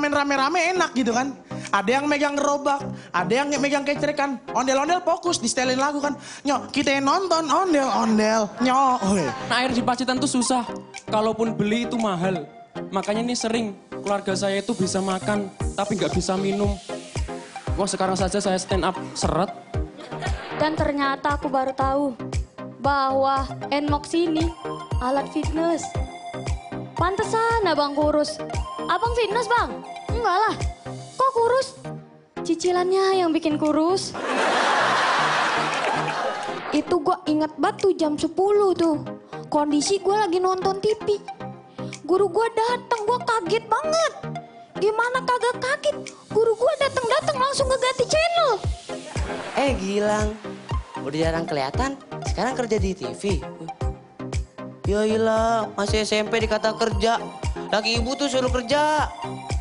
turnamen rame-rame enak gitu kan. Ada yang megang gerobak, ada yang megang kecerikan. Ondel-ondel fokus, distelin lagu kan. Nyok, kita yang nonton ondel-ondel. Nyok. Nah air di Pacitan tuh susah. Kalaupun beli itu mahal. Makanya ini sering keluarga saya itu bisa makan, tapi nggak bisa minum. Wah sekarang saja saya stand up seret. Dan ternyata aku baru tahu bahwa Enmox ini alat fitness. Pantesan abang kurus, Abang fitness bang? Enggak lah. Kok kurus? Cicilannya yang bikin kurus. Itu gue inget batu jam 10 tuh. Kondisi gue lagi nonton TV. Guru gue datang, gue kaget banget. Gimana kagak kaget? Guru gue datang-datang langsung ngeganti channel. Eh Gilang, udah jarang kelihatan. Sekarang kerja di TV. Yailah, masih SMP dikata kerja laki ibu tuh suruh kerja.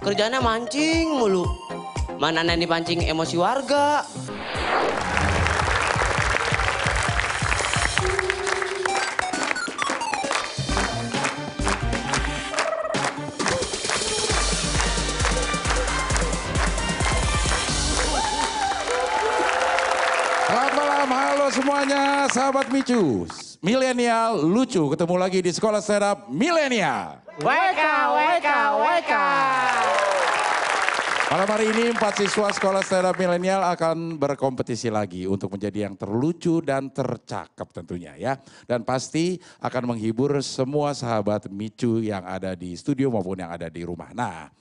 Kerjanya mancing mulu. Mana nanti pancing emosi warga. semuanya sahabat Micu. Milenial lucu ketemu lagi di sekolah Serap milenial. WK, WK, WK. Malam hari ini empat siswa sekolah stand up milenial akan berkompetisi lagi untuk menjadi yang terlucu dan tercakap tentunya ya. Dan pasti akan menghibur semua sahabat Micu yang ada di studio maupun yang ada di rumah. Nah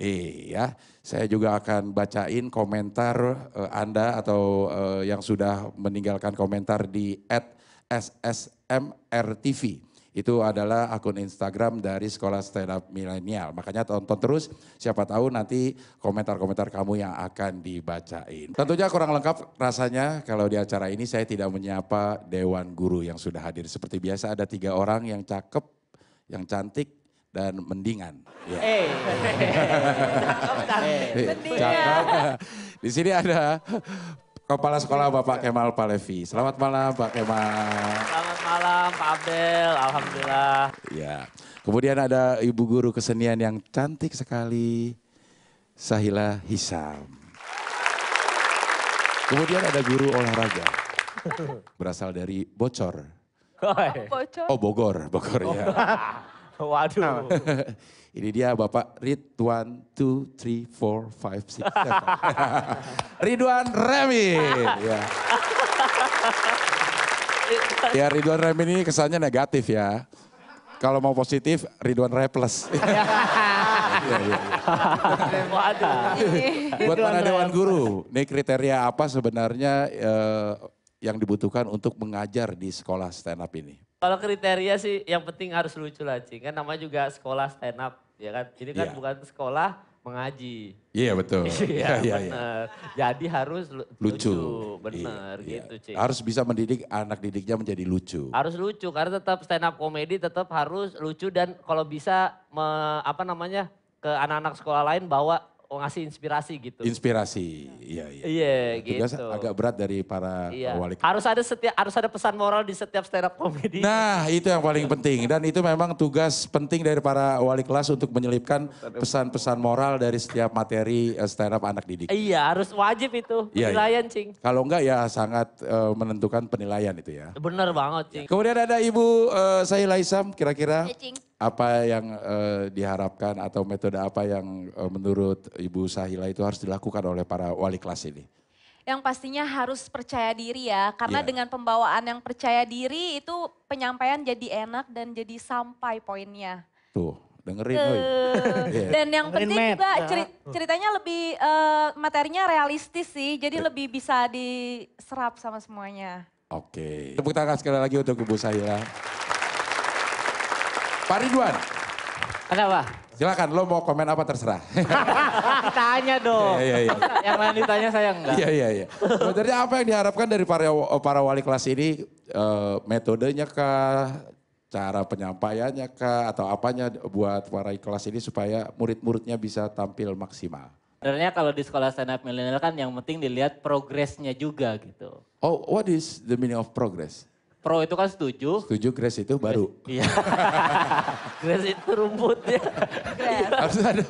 nih ya, saya juga akan bacain komentar uh, Anda atau uh, yang sudah meninggalkan komentar di at SSMRTV itu adalah akun Instagram dari Sekolah Stand Up Milenial. Makanya tonton terus, siapa tahu nanti komentar-komentar kamu yang akan dibacain. Tentunya kurang lengkap rasanya kalau di acara ini saya tidak menyapa Dewan Guru yang sudah hadir. Seperti biasa ada tiga orang yang cakep, yang cantik, dan mendingan. Ya. Eh, cakep, eh, cakep. Di sini ada Kepala Sekolah Bapak Kemal Palevi. Selamat malam Pak Kemal. Selamat malam Pak Abdel, Alhamdulillah. Ya. Kemudian ada Ibu Guru Kesenian yang cantik sekali, Sahila Hisam. Kemudian ada guru olahraga, berasal dari Bocor. Oh, Bocor? Oh, Bogor, Bogor ya. Waduh. Ini dia Bapak Rid, one, two, three, four, five, six, seven. Ridwan Remin. ya. ya Ridwan Remin ini kesannya negatif ya. Kalau mau positif, Ridwan Reples. Ya, ya, ya. Buat para dewan guru, ini kriteria apa sebenarnya uh, yang dibutuhkan untuk mengajar di sekolah stand up ini? Kalau kriteria sih yang penting harus lucu lah Cing. Kan nama juga sekolah stand up ya kan. Ini kan yeah. bukan sekolah mengaji. Iya yeah, betul. Iya yeah, iya, iya. benar. Yeah. Jadi harus lucu. lucu. Iya, benar yeah, gitu Cing. Harus bisa mendidik anak didiknya menjadi lucu. Harus lucu karena tetap stand up komedi tetap harus lucu dan kalau bisa me, apa namanya ke anak-anak sekolah lain bawa oh ngasih inspirasi gitu. Inspirasi, iya iya. Iya gitu. Tugas agak berat dari para yeah. wali. Harus ada setiap harus ada pesan moral di setiap stand up comedy. Nah itu yang paling penting dan itu memang tugas penting dari para wali kelas untuk menyelipkan pesan-pesan moral dari setiap materi eh, stand up anak didik. Iya harus wajib itu iya, iya. penilaian yeah, cing. Kalau enggak ya sangat uh, menentukan penilaian itu ya. benar banget cing. Kemudian ada Ibu uh, saya Laisam kira-kira. Iya, cing apa yang eh, diharapkan atau metode apa yang eh, menurut Ibu Sahila itu harus dilakukan oleh para wali kelas ini? Yang pastinya harus percaya diri ya, karena yeah. dengan pembawaan yang percaya diri itu penyampaian jadi enak dan jadi sampai poinnya. Tuh, dengerin. Uh, Dan yang dengerin penting juga ceri ceritanya lebih uh, materinya realistis sih, jadi yeah. lebih bisa diserap sama semuanya. Oke, okay. tepuk tangan sekali lagi untuk Ibu Sahila. Pak Ridwan. Kenapa? Silakan, lo mau komen apa terserah. Tanya dong. Iya, iya, iya. Yang lain ditanya saya enggak. Iya, iya, iya. Sebenarnya apa yang diharapkan dari para, para wali kelas ini? Uh, metodenya kah? Cara penyampaiannya kah? Atau apanya buat para kelas ini supaya murid-muridnya bisa tampil maksimal? Sebenarnya kalau di sekolah stand up milenial kan yang penting dilihat progresnya juga gitu. Oh, what is the meaning of progress? Pro itu kan setuju. Setuju, grass itu baru. Iya. grass itu rumputnya. Harus ada,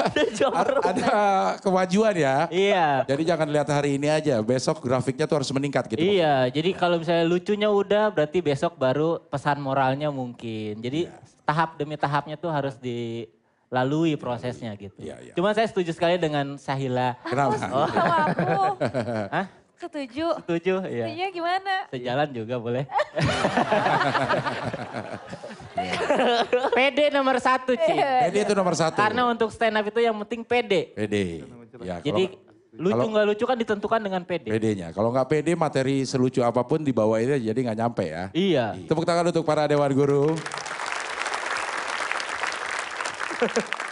ada, ada kemajuan ya. Iya. Jadi jangan lihat hari ini aja, besok grafiknya tuh harus meningkat gitu. Iya, jadi kalau misalnya lucunya udah berarti besok baru pesan moralnya mungkin. Jadi yes. Iya. tahap demi tahapnya tuh harus di lalui prosesnya gitu. Iya, iya. Cuma saya setuju sekali dengan Sahila. Kenapa? Oh. Aku. Hah? Setuju. Setuju, iya. Setuju gimana? Sejalan juga boleh. PD nomor satu, Ci. Iya, PD itu nomor satu. Karena untuk stand up itu yang penting PD. PD. Ya, Jadi lucu nggak lucu kan ditentukan dengan PD. PD-nya. Kalau nggak PD materi selucu apapun di dibawa ini jadi nggak nyampe ya. Iya. Tepuk tangan untuk para Dewan Guru.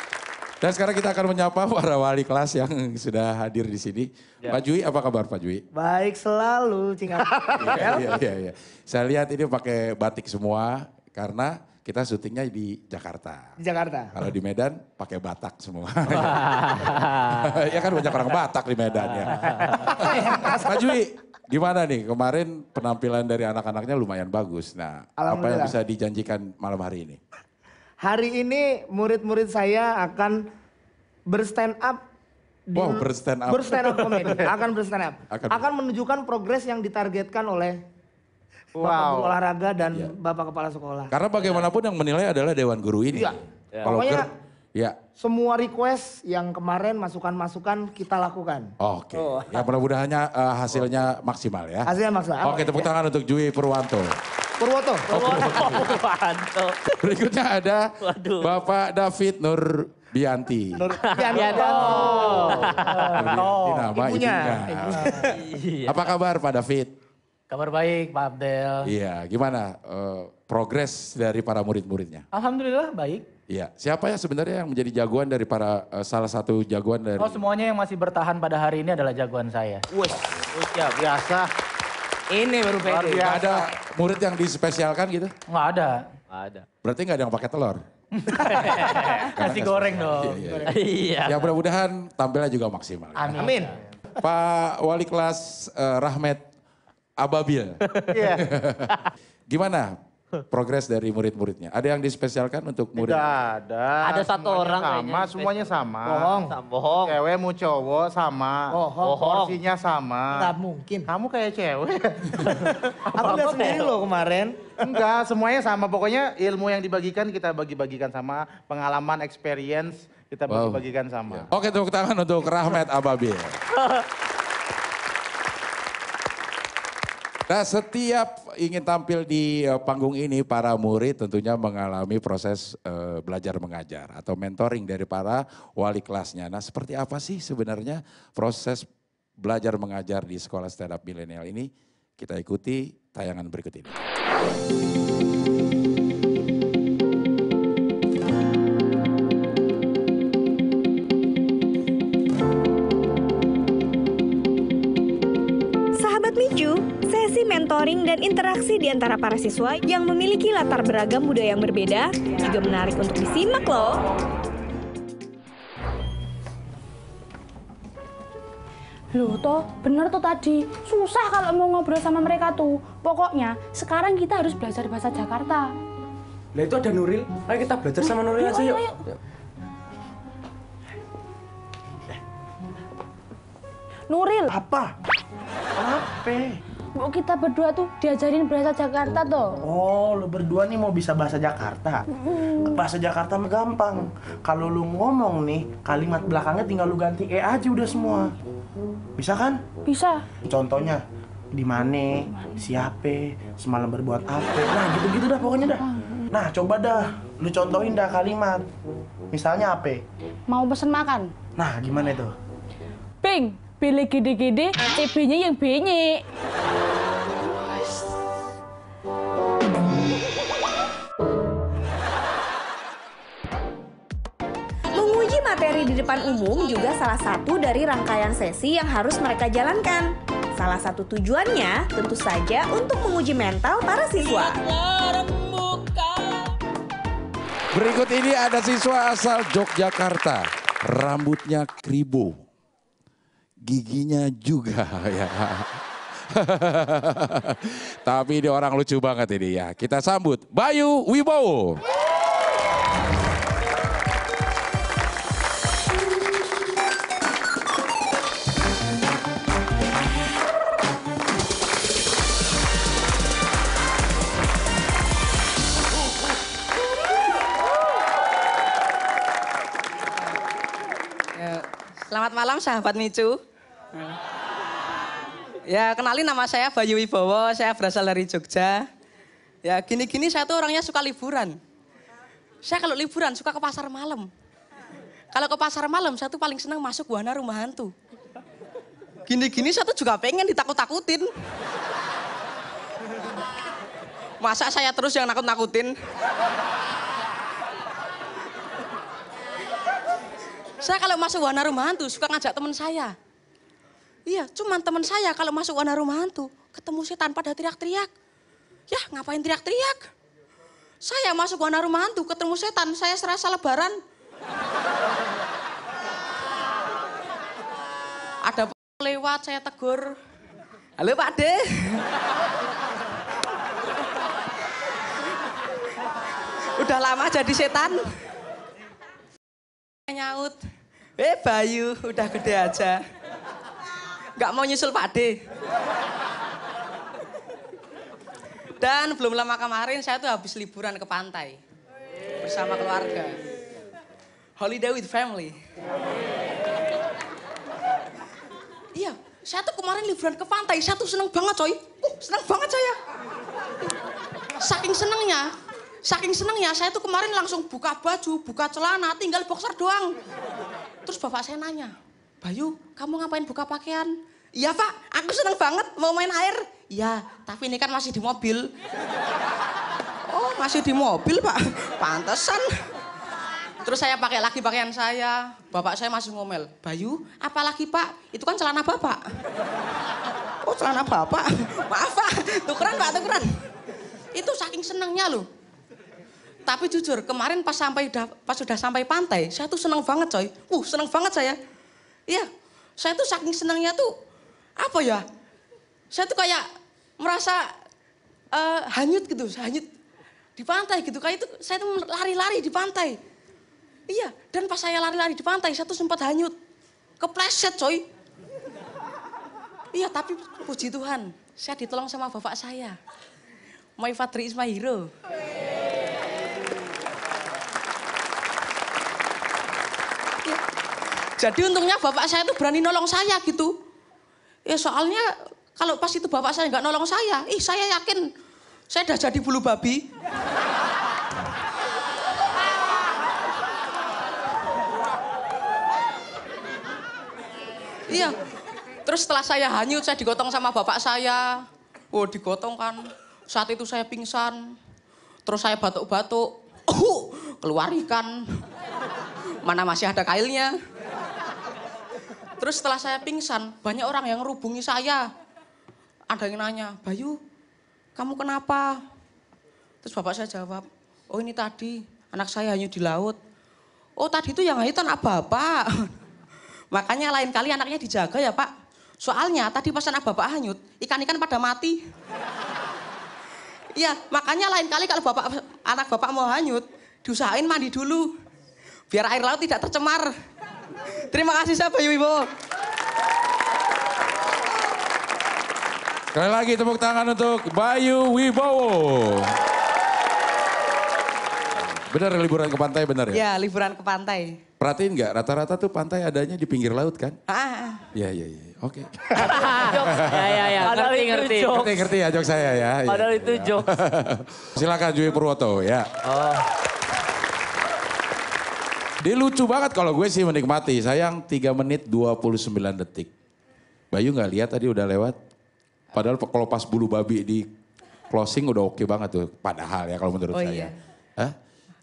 Dan sekarang kita akan menyapa para wali kelas yang sudah hadir di sini. Ya. Pak Jui, apa kabar Pak Jui? Baik selalu, cingat. Iya, ya. iya, iya, iya. Saya lihat ini pakai batik semua karena kita syutingnya di Jakarta. Di Jakarta. Kalau di Medan pakai Batak semua. ya kan banyak orang Batak di Medan ya. Pak Jui, gimana nih kemarin penampilan dari anak-anaknya lumayan bagus. Nah, apa yang bisa dijanjikan malam hari ini? Hari ini murid-murid saya akan berstand up di, wow, berstand up. Berstand up komedi, akan berstand up. Akan, akan menunjukkan progres yang ditargetkan oleh wow. Bapak Guru Olahraga dan ya. Bapak Kepala Sekolah. Karena bagaimanapun ya. yang menilai adalah Dewan Guru ini. Iya. Ya. Pokoknya ya. semua request yang kemarin masukan-masukan kita lakukan. Oke. Okay. Oh. Ya mudah mudahan uh, eh, hasilnya oh. maksimal ya. Hasilnya maksimal. Oke, okay, tepuk iya. tangan untuk Jui Purwanto. Purwoto. Purwoto. Berikutnya ada Waduh. Bapak David Nur Bianti. Nur Bianto. Oh. Bianti nama ibunya. ibunya. Iya. Apa kabar Pak David? Kabar baik Pak Abdel. Iya, gimana uh, progres dari para murid-muridnya? Alhamdulillah baik. Iya, siapa ya sebenarnya yang menjadi jagoan dari para uh, salah satu jagoan dari Oh, semuanya yang masih bertahan pada hari ini adalah jagoan saya. Wes, ya biasa. Ini baru pede. Gak ada murid yang dispesialkan gitu? Gak ada. Gak ada. Berarti gak ada yang pakai telur? Kasih goreng dong. Iya, iya. iya. iya. Ya mudah-mudahan tampilnya juga maksimal. Amin. Amin. Pak Wali Kelas uh, Rahmat Ababil. Iya. Gimana progres dari murid-muridnya? Ada yang dispesialkan untuk murid? Tidak ada. Ada satu semuanya orang sama, semuanya sama. Bohong. Bohong. Cewek mau cowok sama. Bohong. Porsinya sama. Enggak mungkin. Kamu kayak cewek. Aku lihat sendiri loh kemarin. Enggak, semuanya sama. Pokoknya ilmu yang dibagikan kita bagi-bagikan sama. Pengalaman, experience kita bagi-bagikan sama. Wow. Oke, tepuk tangan untuk Rahmat Ababil. Nah setiap ingin tampil di eh, panggung ini para murid tentunya mengalami proses eh, belajar mengajar atau mentoring dari para wali kelasnya. Nah seperti apa sih sebenarnya proses belajar mengajar di sekolah stand up milenial ini? Kita ikuti tayangan berikut ini. Sobat Micu, sesi mentoring dan interaksi di antara para siswa yang memiliki latar beragam budaya yang berbeda juga menarik untuk disimak loh. Loh toh, bener tuh tadi. Susah kalau mau ngobrol sama mereka tuh. Pokoknya sekarang kita harus belajar bahasa Jakarta. Lah itu ada Nuril. Ayo kita belajar sama Nuril aja yuk. yuk. ayo. Nuril. Apa? Apa? Bu kita berdua tuh diajarin bahasa Jakarta tuh Oh, lu berdua nih mau bisa bahasa Jakarta. Mm. Bahasa Jakarta mah gampang. Kalau lu ngomong nih, kalimat belakangnya tinggal lu ganti e aja udah semua. Bisa kan? Bisa. Contohnya di mana, siapa, semalam berbuat apa. Nah, gitu-gitu dah pokoknya dah. Nah, coba dah lu contohin dah kalimat. Misalnya apa? Mau pesen makan. Nah, gimana itu? Ping. Pilih gede-gede, CB-nya yang benye. Menguji materi di depan umum juga salah satu dari rangkaian sesi yang harus mereka jalankan. Salah satu tujuannya tentu saja untuk menguji mental para siswa. Berikut ini ada siswa asal Yogyakarta. Rambutnya kribo, giginya juga ya. Tapi dia orang lucu banget ini ya. Kita sambut Bayu Wibowo. Eh, selamat malam sahabat Micu. Ya, kenalin nama saya Bayu Wibowo, saya berasal dari Jogja. Ya, gini-gini saya tuh orangnya suka liburan. Saya kalau liburan suka ke pasar malam. Kalau ke pasar malam, saya tuh paling senang masuk wahana rumah hantu. Gini-gini saya tuh juga pengen ditakut-takutin. Masa saya terus yang nakut-nakutin? Saya kalau masuk wahana rumah hantu, suka ngajak teman saya. Iya, cuman teman saya kalau masuk warna rumah hantu, ketemu setan pada teriak-teriak. Ya ngapain teriak-teriak? Saya masuk warna rumah hantu, ketemu setan, saya serasa lebaran. Ada lewat, saya tegur. Halo Pak De. Udah lama jadi setan. Nyaut. Eh Bayu, udah gede aja. Gak mau nyusul Pak D. Dan belum lama kemarin saya tuh habis liburan ke pantai bersama keluarga. Holiday with family. Iya, saya tuh kemarin liburan ke pantai, saya tuh seneng banget coy. Uh, seneng banget saya. Saking senengnya, saking senengnya saya tuh kemarin langsung buka baju, buka celana, tinggal boxer doang. Terus bapak saya nanya, Bayu, kamu ngapain buka pakaian? Iya pak, aku seneng banget mau main air. Iya, tapi ini kan masih di mobil. Oh, masih di mobil pak. Pantesan. Terus saya pakai lagi pakaian saya. Bapak saya masih ngomel. Bayu, apa apalagi pak? Itu kan celana bapak. Oh, celana bapak. Maaf pak, tukeran pak, tukeran. Itu saking senengnya loh. Tapi jujur, kemarin pas sampai udah pas sudah sampai pantai, saya tuh seneng banget coy. Uh, seneng banget saya. Iya, saya tuh saking senangnya tuh apa ya? Saya tuh kayak merasa uh, hanyut gitu, hanyut di pantai gitu. Kayak itu saya tuh lari-lari di pantai. Iya, dan pas saya lari-lari di pantai, saya tuh sempat hanyut. Kepleset coy. Iya, tapi puji Tuhan, saya ditolong sama bapak saya. My father is my hero. Iya. Jadi untungnya bapak saya itu berani nolong saya gitu. Ya soalnya kalau pas itu bapak saya nggak nolong saya, ih saya yakin saya udah jadi bulu babi. iya. Terus setelah saya hanyut, saya digotong sama bapak saya. Oh digotong kan. Saat itu saya pingsan. Terus saya batuk-batuk. Oh, keluar ikan. Mana masih ada kailnya. Terus setelah saya pingsan, banyak orang yang ngerubungi saya. Ada yang nanya, Bayu, kamu kenapa? Terus bapak saya jawab, oh ini tadi anak saya hanyut di laut. Oh tadi itu yang hitam apa bapak. Makanya lain kali anaknya dijaga ya pak. Soalnya tadi pas anak bapak hanyut, ikan-ikan pada mati. Iya, makanya lain kali kalau bapak anak bapak mau hanyut, diusahain mandi dulu. Biar air laut tidak tercemar. Terima kasih siapa Wibowo. Sekali lagi tepuk tangan untuk Bayu Wibowo. Benar liburan ke pantai benar ya? Iya liburan ke pantai. Perhatiin nggak rata-rata tuh pantai adanya di pinggir laut kan? Ah. Iya iya iya. Oke. Okay. ya ya ya. Padahal ngerti ngerti. Jokes. Ngerti ngerti ya jok saya ya. Iya, Padahal ya, itu iya, ya. jok. Silakan Jui Purwoto ya. Oh. Dia lucu banget kalau gue sih menikmati. Sayang 3 menit 29 detik. Bayu nggak lihat tadi udah lewat. Padahal kalau pas bulu babi di closing udah oke okay banget tuh. Padahal ya kalau menurut oh, saya. Iya. Hah?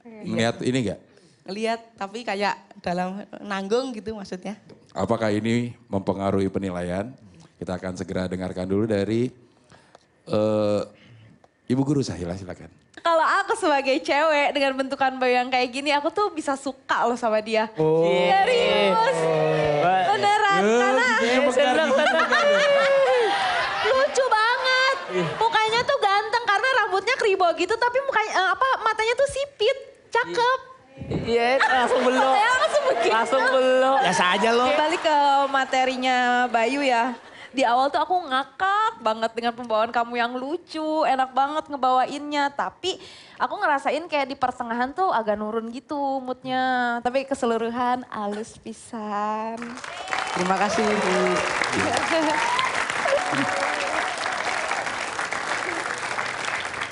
Iya. Ngeliat ini gak? Lihat, tapi kayak dalam nanggung gitu maksudnya. Apakah ini mempengaruhi penilaian? Kita akan segera dengarkan dulu dari uh, Ibu guru Sahila silakan. Kalau aku sebagai cewek dengan bentukan bayi yang kayak gini, aku tuh bisa suka loh sama dia. Oh. Serius. Oh. Beneran. karena iya, lucu banget. Iya. Mukanya tuh ganteng karena rambutnya keribau gitu tapi mukanya eh, apa matanya tuh sipit. Cakep. Iya, yeah, langsung belok. langsung Langsung belok. ya aja loh. Balik ke materinya Bayu ya. Di awal tuh aku ngakak banget dengan pembawaan kamu yang lucu, enak banget ngebawainnya. Tapi aku ngerasain kayak di pertengahan tuh agak nurun gitu moodnya. Tapi keseluruhan alus pisan. Terima kasih Bu.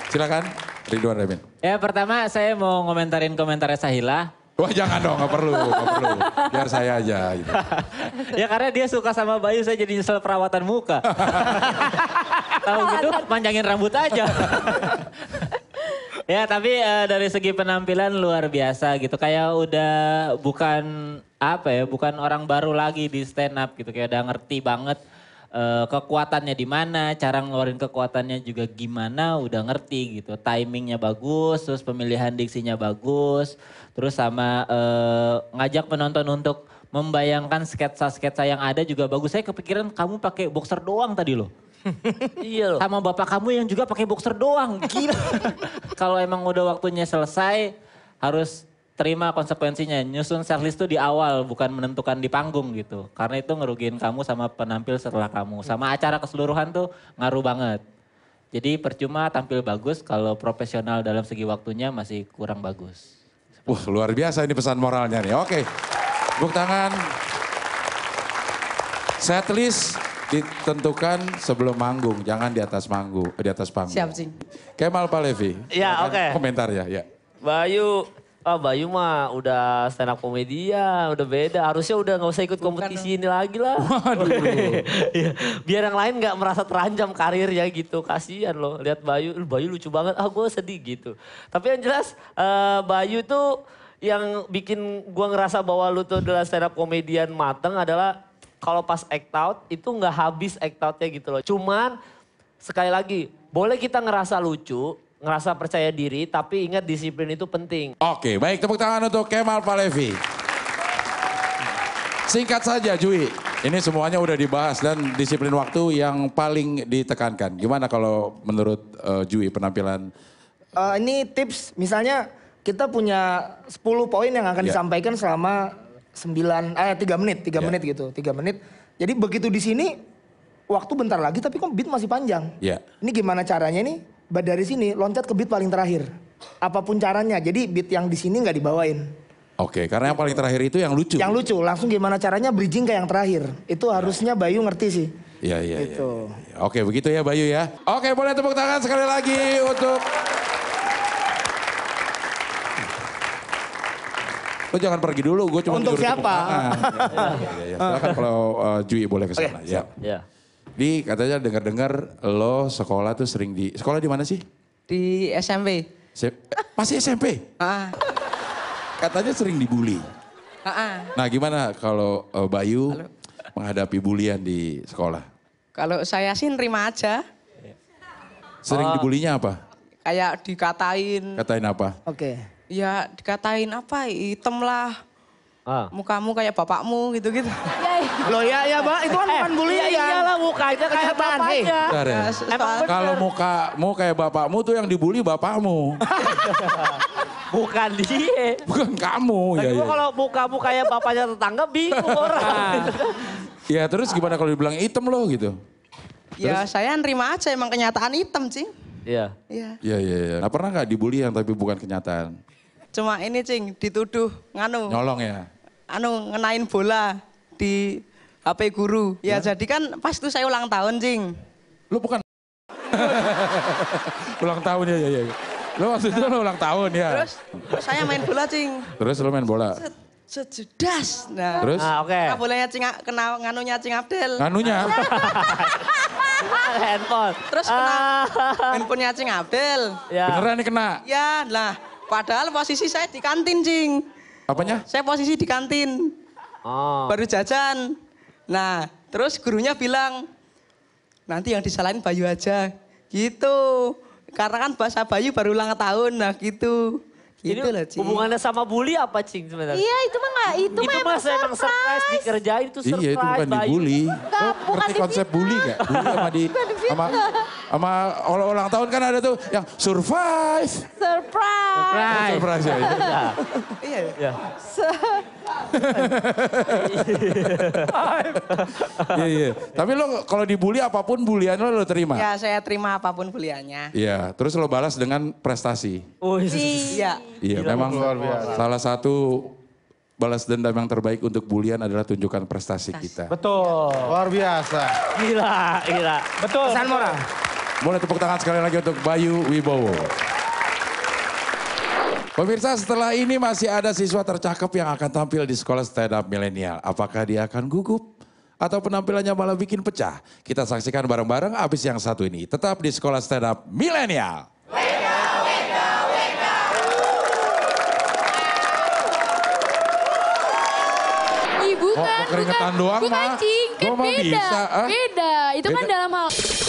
Silakan Ridwan Remin. Ya pertama saya mau komentarin komentarnya Sahila. Wah jangan dong, gak perlu, gak perlu. Biar saya aja. Gitu. ya karena dia suka sama Bayu, saya jadi nyesel perawatan muka. Tahu gitu, panjangin rambut aja. ya tapi uh, dari segi penampilan luar biasa gitu. Kayak udah bukan apa ya, bukan orang baru lagi di stand up gitu. Kayak udah ngerti banget Eh, kekuatannya di mana, cara ngeluarin kekuatannya juga gimana, udah ngerti gitu. Timingnya bagus, terus pemilihan diksinya bagus, terus sama uh, ngajak penonton untuk membayangkan sketsa-sketsa yang ada juga bagus. Saya kepikiran kamu pakai boxer doang tadi loh. iya loh. Sama bapak kamu yang juga pakai boxer doang, gila. Kalau emang udah waktunya selesai, harus terima konsekuensinya. Nyusun setlist itu di awal, bukan menentukan di panggung gitu. Karena itu ngerugiin kamu sama penampil setelah kamu. Sama acara keseluruhan tuh ngaruh banget. Jadi percuma tampil bagus kalau profesional dalam segi waktunya masih kurang bagus. Wah luar biasa ini pesan moralnya nih. Oke, buk tangan. Setlist ditentukan sebelum manggung, jangan di atas manggung, eh, di atas panggung. Siap, sih. Kemal Palevi. Ya, oke. Okay. Komentar ya, ya. Bayu, Ah Bayu mah udah stand up komedian, ya, udah beda. Harusnya udah nggak usah ikut kompetisi dong. ini lagi lah. Waduh. Iya. biar yang lain nggak merasa terancam karir ya gitu. Kasihan loh. Lihat Bayu, Bayu lucu banget. Ah gue sedih gitu. Tapi yang jelas uh, Bayu tuh yang bikin gue ngerasa bahwa lu tuh adalah stand up komedian mateng adalah kalau pas act out itu nggak habis act outnya gitu loh. Cuman sekali lagi boleh kita ngerasa lucu, ngerasa percaya diri, tapi ingat disiplin itu penting. Oke, baik tepuk tangan untuk Kemal Palevi. Singkat saja, Jui. Ini semuanya udah dibahas dan disiplin waktu yang paling ditekankan. Gimana kalau menurut uh, Jui penampilan? Uh, ini tips, misalnya kita punya 10 poin yang akan yeah. disampaikan selama 9, eh 3 menit, 3 yeah. menit gitu, 3 menit. Jadi begitu di sini, waktu bentar lagi tapi kok beat masih panjang. Yeah. Ini gimana caranya nih? dari sini loncat ke beat paling terakhir. Apapun caranya. Jadi beat yang di sini nggak dibawain. Oke, karena yang paling terakhir itu yang lucu. Yang lucu, langsung gimana caranya bridging ke yang terakhir. Itu ya. harusnya Bayu ngerti sih. Iya, iya, iya. gitu. Ya, ya. Oke, begitu ya Bayu ya. Oke, boleh tepuk tangan sekali lagi untuk... Lo jangan pergi dulu, gue cuma Untuk siapa? Iya, iya, iya. Silahkan kalau uh, Jui boleh kesana. Okay. Ya. Yeah. Di katanya dengar-dengar lo sekolah tuh sering di sekolah di mana sih? Di SMP. Se masih SMP? Ah. Katanya sering dibully. Ah. Nah gimana kalau uh, Bayu Halo. menghadapi bulian di sekolah? Kalau saya sih nerima aja. Sering oh. dibulinya apa? Kayak dikatain. Katain apa? Oke. Okay. Ya dikatain apa, Item lah, Ah. Mukamu kayak bapakmu gitu-gitu. Iya, iya. Loh ya ya, pak, itu kan eh, bukan eh, Iya kan? Ya muka mukanya kayak bapaknya. Hey. ya. ya Kalau mukamu kayak bapakmu tuh yang dibully bapakmu. Bukan dia. Bukan kamu. ya, ya. kalau mukamu kayak bapaknya tetangga bingung orang. Ah. ya terus gimana kalau dibilang item loh gitu? Ya, terus? Ya saya nerima aja emang kenyataan item sih. Iya. Iya. Iya iya. Ya. Nah pernah nggak dibully yang tapi bukan kenyataan? Cuma ini cing dituduh nganu. Nyolong ya anu ngenain bola di HP guru. Ya, ya? jadi kan pas itu saya ulang tahun, Cing. Lu bukan ulang tahun ya, ya, ya. Lu maksudnya lu ulang tahun ya. Terus saya main bola, Cing. Terus lu main bola. Sejudas. Nah, terus nah, oke. Okay. Nah, bolehnya Cing kena nganunya Cing Abdel. Nganunya. handphone. Terus kena ah. handphonenya Cing Abdel. Ya. Beneran nih kena? Ya, lah. Padahal posisi saya di kantin, Cing. Apanya? Saya posisi di kantin. Oh. Baru jajan. Nah, terus gurunya bilang, nanti yang disalahin Bayu aja. Gitu. Karena kan bahasa Bayu baru ulang tahun, nah gitu. Gitu Jadi, loh, Cing. Hubungannya sama bully apa, Cing, sebenarnya? Iya, itu mah gak, itu, itu mah emang surprise. Emang surprise dikerjain, itu surprise. Iya, itu bukan dibully. Enggak, bukan konsep bully gak? Bully sama di... Bukan sama, sama ulang, ulang tahun kan ada tuh yang survive. Surprise. Surprise. Surprise ya. Iya. iya. Iya. Iya iya. Tapi lo kalau dibully apapun bulian lo lo terima. Ya saya terima apapun buliannya. Iya. Terus lo balas dengan prestasi. Oh iya. Iya, iya memang salah satu balas dendam yang terbaik untuk bulian adalah tunjukkan prestasi kita. Betul. Luar biasa. Gila, gila. Betul. Pesan moral. Mulai tepuk tangan sekali lagi untuk Bayu Wibowo. Pemirsa setelah ini masih ada siswa tercakap yang akan tampil di sekolah stand up milenial. Apakah dia akan gugup? Atau penampilannya malah bikin pecah? Kita saksikan bareng-bareng abis yang satu ini. Tetap di sekolah stand up milenial. Ibu kan, bukan, keringetan doang bukan kan mah. cingket, beda, bisa, ah? beda. Itu kan beda. kan dalam hal...